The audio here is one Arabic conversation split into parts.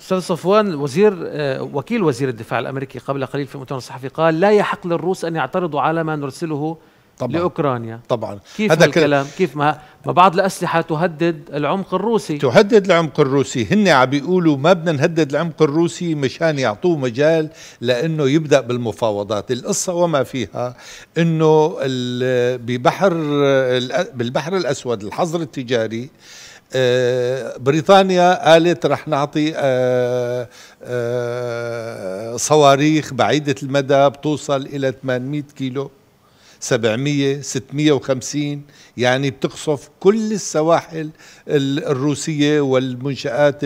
استاذ صفوان وزير آه، وكيل وزير الدفاع الامريكي قبل قليل في مؤتمر صحفي قال لا يحق للروس ان يعترضوا على ما نرسله طبعا لاوكرانيا طبعا كيف هذا الكلام كيف ما ما بعض الاسلحه تهدد العمق الروسي تهدد العمق الروسي هن عم بيقولوا ما بدنا نهدد العمق الروسي مشان يعطوه مجال لانه يبدا بالمفاوضات القصه وما فيها انه ببحر آه، بالبحر الاسود الحظر التجاري بريطانيا قالت رح نعطي آه، آه، صواريخ بعيدة المدى بتوصل إلى 800 كيلو 700 650 يعني بتقصف كل السواحل الروسية والمنشآت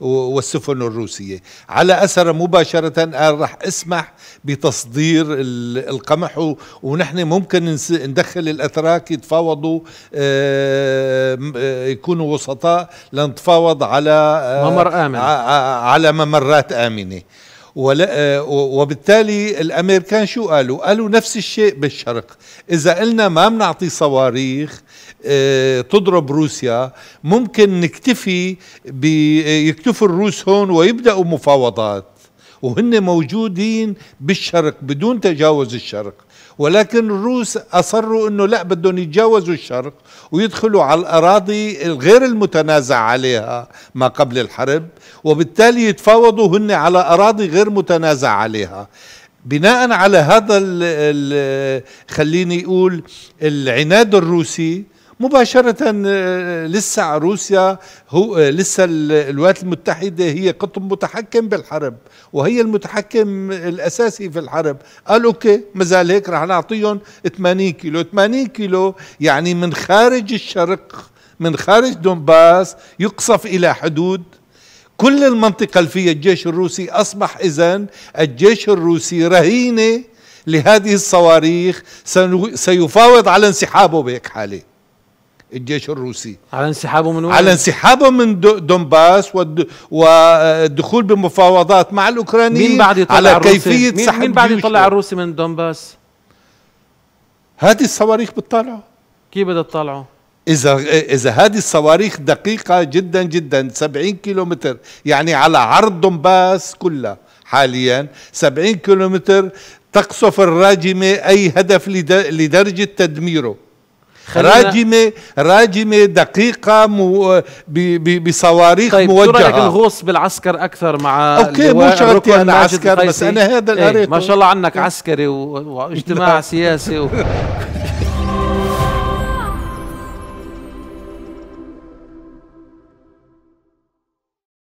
والسفن الروسية على أثر مباشرة قال رح اسمح بتصدير القمح ونحن ممكن ندخل الأتراك يتفاوضوا آه، يكونوا وسطاء لنتفاوض على آه، ممر آمن على ممرات آمنة ولا آه، وبالتالي الامريكان شو قالوا؟ قالوا نفس الشيء بالشرق، اذا قلنا ما بنعطي صواريخ آه، تضرب روسيا ممكن نكتفي يكتفوا الروس هون ويبداوا مفاوضات وهن موجودين بالشرق بدون تجاوز الشرق ولكن الروس أصروا أنه لا بدهم يتجاوزوا الشرق ويدخلوا على الأراضي الغير المتنازع عليها ما قبل الحرب وبالتالي يتفاوضوا هن على أراضي غير متنازع عليها بناء على هذا خليني أقول العناد الروسي مباشرة آه، آه، لسه روسيا هو آه، لسه الولايات المتحدة هي قطب متحكم بالحرب وهي المتحكم الأساسي في الحرب قال أوكي مازال هيك رح نعطيهم 80 كيلو 80 كيلو يعني من خارج الشرق من خارج دونباس يقصف إلى حدود كل المنطقة اللي فيها الجيش الروسي أصبح إذن الجيش الروسي رهينة لهذه الصواريخ سيفاوض على انسحابه بهيك حاله الجيش الروسي على انسحابه من وين؟ على انسحابه من دونباس والدخول بمفاوضات مع الاوكرانيين مين بعد يطلع على كيفيه مين, مين بعد يطلع الروسي من دونباس؟ هذه الصواريخ بتطلعوا كيف بدها تطلعوا؟ إذا إذا هذه الصواريخ دقيقة جدا جدا 70 كيلومتر يعني على عرض دونباس كلها حاليا 70 كيلومتر تقصف الراجمة أي هدف لدرجة تدميره راجمه راجمه دقيقه مو بصواريخ طيب موجهه طيب الغوص بالعسكر اكثر مع اوكي مو شغلتي يعني انا عسكر بس انا هذا اللي إيه، ما شاء الله عنك عسكري واجتماع سياسي و...